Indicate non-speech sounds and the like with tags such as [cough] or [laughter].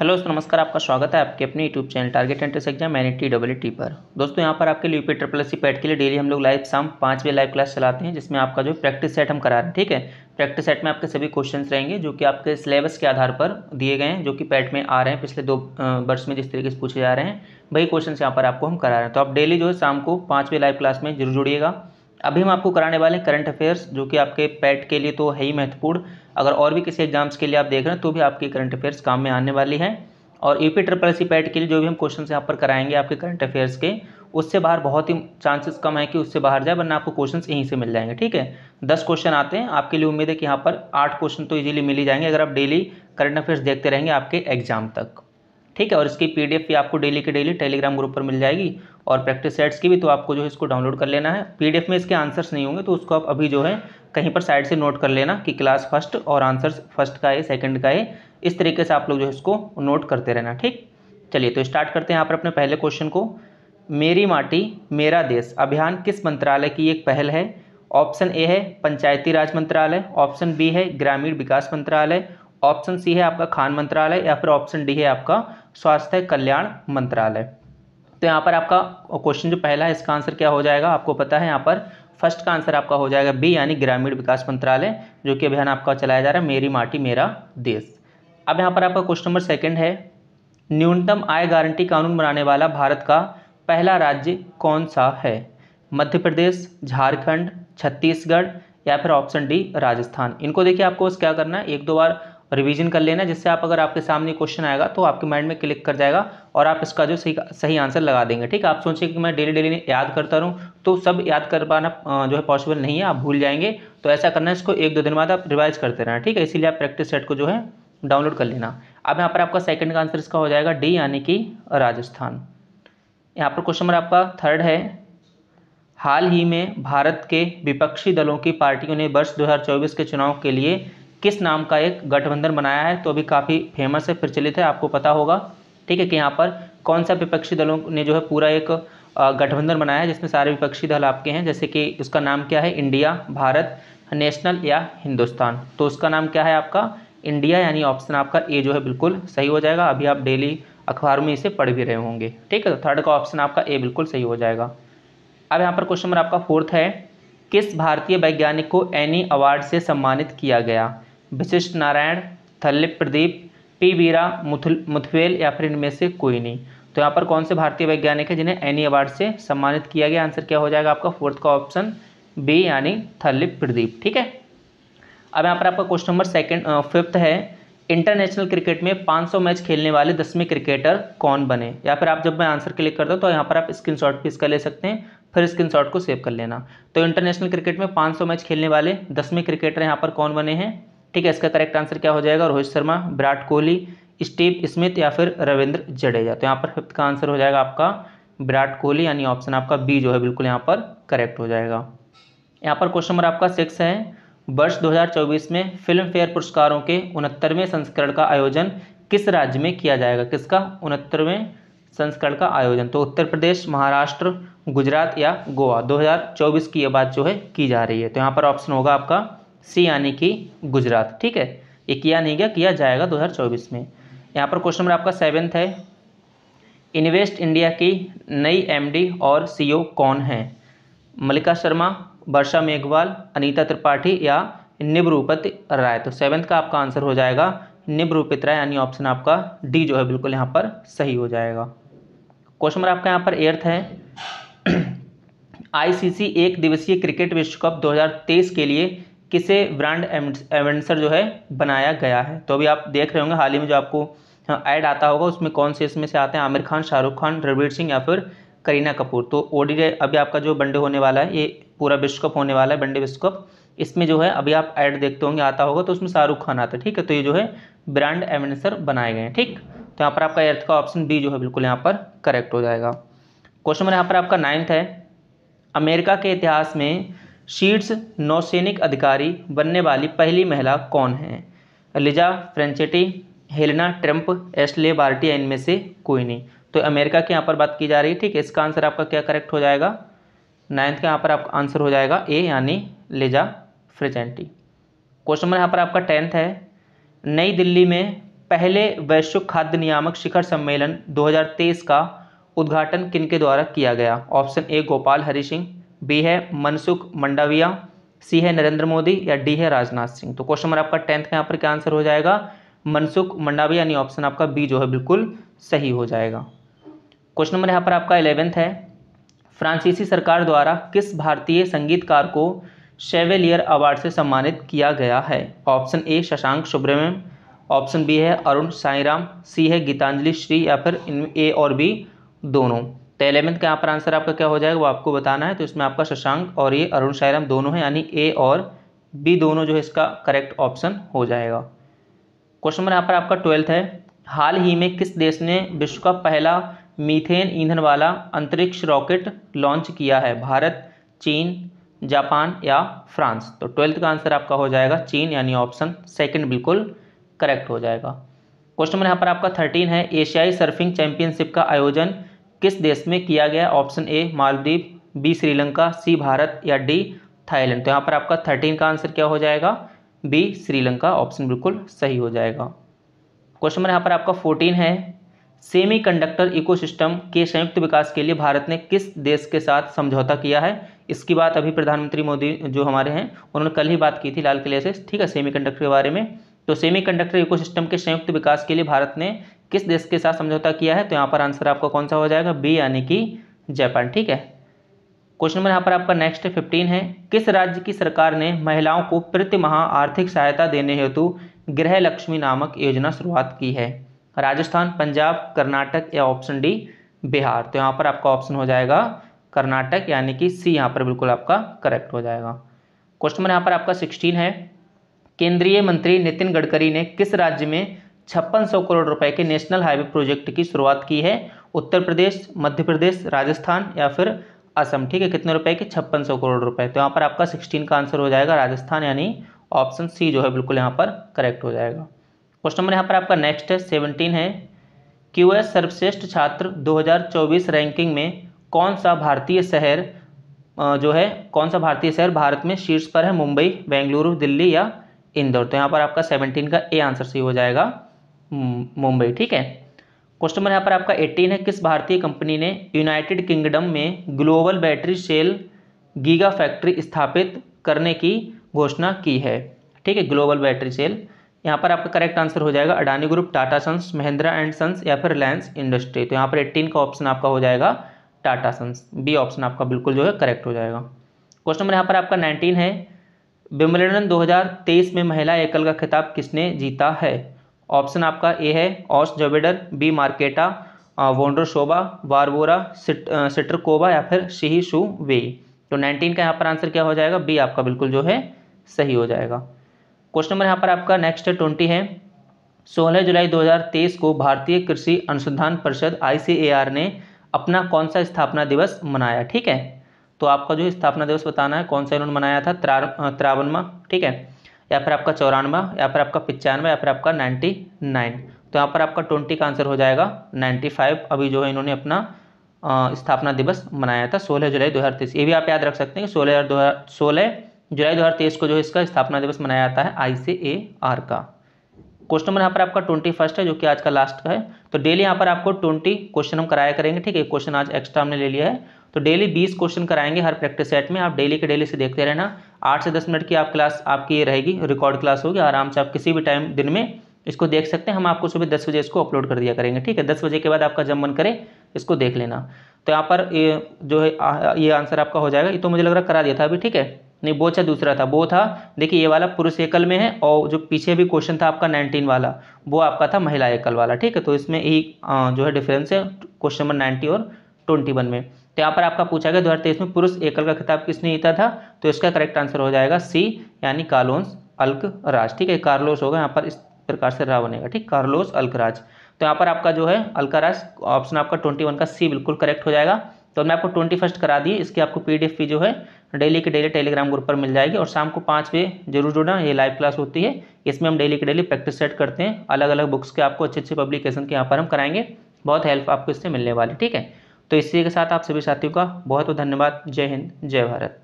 hello नमस्कार आपका स्वागत है आपके अपने YouTube channel target entrance exam N T double T पर दोस्तों यहाँ पर आपके लिए यूपी ट्रिपल सी पैट के लिए डेली हम लोग लाइव शाम पाँच बजे लाइव क्लास चलाते हैं जिसमें आपका जो प्रैक्टिस सेट हम करा रहे हैं ठीक है प्रैक्टिस सेट में आपके सभी क्वेश्चन रहेंगे जो कि आपके सिलेबस के आधार पर दिए गए हैं जो कि पैट में आ रहे हैं पिछले दो वर्ष में जिस तरीके से पूछे जा रहे हैं वही क्वेश्चन यहाँ पर आपको हम करा रहे हैं तो आप डेली जो है शाम को पाँच बजे लाइव क्लास में जरूर जुड़िएगा अभी हम आपको कराने वाले हैं करंट अफेयर्स जो कि आपके पैट के लिए तो है ही महत्वपूर्ण अगर और भी किसी एग्जाम्स के लिए आप देख रहे हैं तो भी आपके करंट अफेयर्स काम में आने वाली हैं और A P triple C PAT के लिए जो भी हम क्वेश्चन यहाँ पर कराएंगे आपके करंट अफेयर्स के उससे बाहर बहुत ही चांसेस कम है कि उससे बाहर जाए वरना आपको क्वेश्चन यहीं से मिल जाएंगे ठीक है दस क्वेश्चन आते हैं आपके लिए उम्मीद है कि यहाँ पर आठ क्वेश्चन तो ईजिली मिल ही जाएंगे अगर आप डेली करंट अफेयर्स देखते रहेंगे आपके एग्जाम तक ठीक है और इसकी पीडीएफ भी आपको डेली के डेली टेलीग्राम ग्रुप पर मिल जाएगी और प्रैक्टिस सेट्स की भी तो आपको जो है इसको डाउनलोड कर लेना है पीडीएफ में इसके आंसर्स नहीं होंगे तो उसको आप अभी जो है कहीं पर साइड से नोट कर लेना कि क्लास फर्स्ट और आंसर्स फर्स्ट का है सेकेंड का है इस तरीके से आप लोग जो है इसको नोट करते रहना ठीक चलिए तो स्टार्ट करते हैं यहाँ पर अपने पहले क्वेश्चन को मेरी माटी मेरा देश अभियान किस मंत्रालय की एक पहल है ऑप्शन ए है पंचायती राज मंत्रालय ऑप्शन बी है ग्रामीण विकास मंत्रालय ऑप्शन सी है आपका खान मंत्रालय या फिर ऑप्शन डी है आपका स्वास्थ्य कल्याण मंत्रालय तो यहाँ पर आपका क्वेश्चन जो पहला है इसका आंसर क्या हो जाएगा आपको पता है यहाँ पर फर्स्ट का आंसर आपका हो जाएगा बी यानी ग्रामीण विकास मंत्रालय जो कि अभियान आपका चलाया जा रहा है मेरी माटी मेरा देश अब यहाँ पर आपका क्वेश्चन नंबर सेकंड है न्यूनतम आय गारंटी कानून बनाने वाला भारत का पहला राज्य कौन सा है मध्य प्रदेश झारखंड छत्तीसगढ़ या फिर ऑप्शन डी राजस्थान इनको देखिए आपको क्या करना है एक दो बार रिवीजन कर लेना जिससे आप अगर आपके सामने क्वेश्चन आएगा तो आपके माइंड में क्लिक कर जाएगा और आप इसका जो सही सही आंसर लगा देंगे ठीक है आप सोचिए कि मैं डेली डेली याद करता रहूँ तो सब याद कर पाना जो है पॉसिबल नहीं है आप भूल जाएंगे तो ऐसा करना है इसको एक दो दिन बाद आप रिवाइज करते रहना ठीक है इसीलिए आप प्रैक्टिस सेट को जो है डाउनलोड कर लेना अब यहाँ पर आपका सेकेंड का आंसर इसका हो जाएगा डी यानी कि राजस्थान यहाँ पर क्वेश्चन नंबर आपका थर्ड है हाल ही में भारत के विपक्षी दलों की पार्टियों ने वर्ष 2024 के चुनाव के लिए किस नाम का एक गठबंधन बनाया है तो अभी काफ़ी फेमस है प्रचलित है आपको पता होगा ठीक है कि यहाँ पर कौन सा विपक्षी दलों ने जो है पूरा एक गठबंधन बनाया है जिसमें सारे विपक्षी दल आपके हैं जैसे कि उसका नाम क्या है इंडिया भारत नेशनल या हिंदुस्तान तो उसका नाम क्या है आपका इंडिया यानी ऑप्शन आपका ए जो है बिल्कुल सही हो जाएगा अभी आप डेली अखबार में इसे पढ़ भी रहे होंगे ठीक है तो थर्ड का ऑप्शन आपका ए बिल्कुल सही हो जाएगा अब यहाँ पर क्वेश्चन नंबर आपका फोर्थ है किस भारतीय वैज्ञानिक को एनी अवार्ड से सम्मानित किया गया विशिष्ट नारायण थल्लिप प्रदीप पी वीरा मुथवेल या फिर इनमें से कोई नहीं तो यहाँ पर कौन से भारतीय वैज्ञानिक है जिन्हें एनी अवार्ड e से सम्मानित किया गया आंसर क्या हो जाएगा आपका फोर्थ का ऑप्शन बी यानी थल्लिप प्रदीप ठीक है अब यहाँ पर आपका क्वेश्चन नंबर सेकेंड फिफ्थ है इंटरनेशनल क्रिकेट में 500 मैच खेलने वाले दसवें क्रिकेटर कौन बने या फिर आप जब मैं आंसर क्लिक करता हूँ तो यहाँ पर आप स्क्रीनशॉट भी इसका ले सकते हैं फिर स्क्रीनशॉट को सेव कर लेना तो इंटरनेशनल क्रिकेट में 500 मैच खेलने वाले दसवें क्रिकेटर यहाँ पर कौन बने हैं ठीक है इसका करेक्ट आंसर क्या हो जाएगा रोहित शर्मा विराट कोहली स्टीव स्मिथ या फिर रविंद्र जडेजा तो यहाँ पर फिफ्थ का आंसर हो जाएगा आपका विराट कोहली यानी ऑप्शन आपका बी जो है बिल्कुल यहाँ पर करेक्ट हो जाएगा यहाँ पर क्वेश्चन नंबर आपका सिक्स है वर्ष 2024 में फिल्म फेयर पुरस्कारों के उनहत्तरवें संस्करण का आयोजन किस राज्य में किया जाएगा किसका उनहत्तरवें संस्करण का आयोजन तो उत्तर प्रदेश महाराष्ट्र गुजरात या गोवा 2024 की यह बात जो है की जा रही है तो यहाँ पर ऑप्शन होगा आपका सी यानी कि गुजरात ठीक है ये किया नहीं गया किया जाएगा 2024 में यहाँ पर क्वेश्चन नंबर आपका सेवेंथ है इन्वेस्ट इंडिया की नई एमडी और सीईओ कौन है मल्लिका शर्मा वर्षा मेघवाल अनीता त्रिपाठी या निब्रूपति राय तो सेवेंथ का आपका आंसर हो जाएगा निब्रूपित राय यानी ऑप्शन आपका डी जो है बिल्कुल यहाँ पर सही हो जाएगा क्वेश्चन नंबर आपका यहाँ पर एर्थ है [clears throat] आईसीसी एक दिवसीय क्रिकेट विश्व कप 2023 के लिए किसे ब्रांड एवेंसर जो है बनाया गया है तो अभी आप देख रहे होंगे हाल ही में जो आपको ऐड आता होगा उसमें कौन से इसमें से आते हैं आमिर खान शाहरुख खान रणवीर सिंह या फिर करीना कपूर तो डे अभी आपका जो वनडे होने वाला है ये पूरा विश्व कप होने वाला है वनडे विश्व कप इसमें जो है अभी आप ऐड देखते होंगे आता होगा तो उसमें शाहरुख खान आता है ठीक है तो ये जो है ब्रांड एवेंसर बनाए गए हैं ठीक तो यहाँ पर आपका अर्थ का ऑप्शन बी जो है बिल्कुल यहाँ पर करेक्ट हो जाएगा क्वेश्चन नंबर यहाँ पर आपका नाइन्थ है अमेरिका के इतिहास में शीर्ष नौसैनिक अधिकारी बनने वाली पहली महिला कौन है Liza Franchetti Helena Trump Ashley Bartia इनमें से कोई नहीं तो अमेरिका के यहाँ पर बात की जा रही है ठीक है इसका आंसर आपका क्या करेक्ट हो जाएगा नाइन्थ के यहाँ पर आपका आंसर हो जाएगा ए यानी लेजा फ्रेजेंटी क्वेश्चन नंबर यहाँ पर आपका टेंथ है नई दिल्ली में पहले वैश्विक खाद्य नियामक शिखर सम्मेलन 2023 का उद्घाटन किन के द्वारा किया गया option A Gopal Hari Singh B है मनसुख मंडाविया सी है नरेंद्र मोदी या डी है राजनाथ सिंह तो क्वेश्चन नंबर आपका टेंथ का यहाँ पर क्या आंसर हो जाएगा मनसुख मंडाविया यानी ऑप्शन आपका बी जो है बिल्कुल सही हो जाएगा क्वेश्चन नंबर यहाँ पर आपका इलेवेंथ है फ्रांसीसी सरकार द्वारा किस भारतीय संगीतकार को शेवेलियर अवार्ड से सम्मानित किया गया है option A Shashank Subramaniam option B है अरुण साईराम सी है गीतांजलि श्री या फिर इन ए और बी दोनों तो एलेवंथ का यहाँ पर आंसर आपका क्या हो जाएगा वो आपको बताना है तो इसमें आपका शशांक और ये अरुण सायरम दोनों हैं यानी ए और बी दोनों जो है इसका करेक्ट ऑप्शन हो जाएगा क्वेश्चन नंबर यहाँ पर आपका ट्वेल्थ है हाल ही में किस देश ने विश्व का पहला मीथेन ईंधन वाला अंतरिक्ष रॉकेट लॉन्च किया है भारत चीन जापान या फ्रांस तो ट्वेल्थ का आंसर आपका हो जाएगा चीन यानी ऑप्शन सेकंड बिल्कुल करेक्ट हो जाएगा क्वेश्चन नंबर यहाँ पर आपका थर्टीन है एशियाई सर्फिंग चैंपियनशिप का आयोजन किस देश में किया गया option A Maldives B Sri Lanka C Bharat या डी थाईलैंड तो यहाँ पर आपका थर्टीन का आंसर क्या हो जाएगा बी श्रीलंका ऑप्शन बिल्कुल सही हो जाएगा क्वेश्चन नंबर यहाँ पर आपका फोर्टीन है सेमी कंडक्टर इकोसिस्टम के संयुक्त विकास के लिए भारत ने किस देश के साथ समझौता किया है इसकी बात अभी प्रधानमंत्री मोदी जो हमारे हैं उन्होंने कल ही बात की थी लाल किले से ठीक है सेमी कंडक्टर के बारे में तो सेमी कंडक्टर इकोसिस्टम के संयुक्त विकास के लिए भारत ने किस देश के साथ समझौता किया है तो यहाँ पर आंसर आपका कौन सा हो जाएगा बी यानी कि जापान ठीक है क्वेश्चन नंबर यहाँ पर आपका नेक्स्ट फिफ्टीन है किस राज्य की सरकार ने महिलाओं को प्रति माह आर्थिक सहायता देने हेतु गृह लक्ष्मी नामक योजना शुरुआत की है राजस्थान पंजाब कर्नाटक या ऑप्शन डी बिहार तो यहाँ पर आपका ऑप्शन हो जाएगा कर्नाटक यानी कि सी यहाँ पर बिल्कुल आपका करेक्ट हो जाएगा क्वेश्चन नंबर यहाँ पर आपका सिक्सटीन है केंद्रीय मंत्री नितिन गडकरी ने किस राज्य में छप्पन सौ करोड़ रुपए के नेशनल हाईवे प्रोजेक्ट की शुरुआत की है उत्तर प्रदेश मध्य प्रदेश राजस्थान या फिर असम ठीक है कितने रुपए के छप्पन सौ करोड़ रुपए तो यहाँ पर आपका सिक्सटीन का आंसर हो जाएगा राजस्थान यानी ऑप्शन सी जो है बिल्कुल यहाँ पर करेक्ट हो जाएगा क्वेश्चन नंबर यहाँ पर आपका नेक्स्ट है सेवनटीन है क्यू एस सर्वश्रेष्ठ छात्र चौबीस रैंकिंग में कौन सा भारतीय शहर जो है कौन सा भारतीय शहर भारत में शीर्ष पर है मुंबई बेंगलुरु दिल्ली या इंदौर तो यहाँ पर आपका सेवनटीन का ए आंसर सही हो जाएगा हम्म, मुंबई ठीक है क्वेश्चन नंबर यहाँ पर आपका 18 है किस भारतीय कंपनी ने यूनाइटेड किंगडम में global battery cell giga factory स्थापित करने की घोषणा की है ठीक है ग्लोबल बैटरी सेल यहाँ पर आपका करेक्ट आंसर हो जाएगा Adani group Tata sons Mahindra and sons या फिर रिलायंस इंडस्ट्री तो यहाँ पर एट्टीन का ऑप्शन आपका हो जाएगा टाटा सन्स बी ऑप्शन आपका बिल्कुल जो है करेक्ट हो जाएगा क्वेश्चन नंबर यहाँ पर आपका नाइनटीन है विमलेडन 2023 में महिला एकल का खिताब किसने जीता है ऑप्शन आपका ए है ऑस जोबेडर बी मार्केटा वोंड्रोशोबा वारबोरा सिटरकोबा या फिर शिही शू वे तो 19 का यहाँ पर आंसर क्या हो जाएगा बी आपका बिल्कुल जो है सही हो जाएगा क्वेश्चन नंबर यहाँ पर आपका नेक्स्ट ट्वेंटी है सोलह जुलाई 2023 को भारतीय कृषि अनुसंधान परिषद आई ने अपना कौन सा स्थापना दिवस मनाया ठीक है तो आपका जो स्थापना दिवस बताना है कौन सा इन्होंने मनाया था त्रावनवा ठीक है या फिर आपका चौरानवे या फिर आपका पचानवे या फिर आपका नाइन्टी नाइन तो यहाँ पर आपका ट्वेंटी का आंसर हो जाएगा नाइन्टी फाइव अभी जो है इन्होंने अपना स्थापना दिवस मनाया था सोलह जुलाई दो हज़ार तेईस ये भी आप याद रख सकते हैं कि सोलह दो हज़ार सोलह जुलाई दो हज़ार तेईस को जो है इसका स्थापना दिवस मनाया जाता है आई सी ए आर का क्वेश्चन नंबर यहाँ पर आपका ट्वेंटी फर्स्ट है जो कि आज का लास्ट का है तो डेली यहाँ पर आपको ट्वेंटी क्वेश्चन हम कराया करेंगे ठीक है क्वेश्चन आज एक्स्ट्रा हमने ले लिया है तो डेली बीस क्वेश्चन कराएंगे हर प्रैक्टिस सेट में आप डेली के डेली से देखते रहना आठ से दस मिनट की आप क्लास आपकी ये रहेगी रिकॉर्ड क्लास होगी आराम से आप किसी भी टाइम दिन में इसको देख सकते हैं हम आपको सुबह दस बजे इसको अपलोड कर दिया करेंगे ठीक है दस बजे के बाद आपका जब मन करे इसको देख लेना तो यहाँ पर ये जो है ये आंसर आपका हो जाएगा ये तो मुझे लग रहा करा दिया था अभी ठीक है नहीं वो अच्छा दूसरा था वो था देखिए ये वाला पुरुष एकल में है और जो पीछे भी क्वेश्चन था आपका नाइनटीन वाला वो आपका था महिला एकल वाला ठीक है तो इसमें यही जो है डिफरेंस है क्वेश्चन नंबर नाइन्टी और ट्वेंटी वन में तो यहाँ पर आपका पूछा गया दो में पुरुष एकल का खिताब किसने जीता था तो इसका करेक्ट आंसर हो जाएगा सी यानी कार्लोन्स अल्क राज ठीक है कार्लोस होगा यहाँ पर इस प्रकार से रा बनेगा ठीक कार्लोस अल्कराज तो यहाँ पर आपका जो है राज ऑप्शन आपका ट्वेंटी वन का सी बिल्कुल करेक्ट हो जाएगा तो हमने आपको ट्वेंटी फर्स्ट करा दी इसकी आपको पीडीएफ भी जो है डेली के डेली टेलीग्राम ग्रुप पर मिल जाएगी और शाम को पाँच बजे जरूर जुड़ना ये लाइव क्लास होती है इसमें हम डेली के डेली प्रैक्टिस सेट करते हैं अलग अलग बुक्स के आपको अच्छे अच्छे पब्लिकेशन के यहाँ पर हम कराएंगे बहुत हेल्प आपको इससे मिलने वाली ठीक है तो इसी के साथ आप सभी साथियों का बहुत बहुत धन्यवाद जय हिंद जय भारत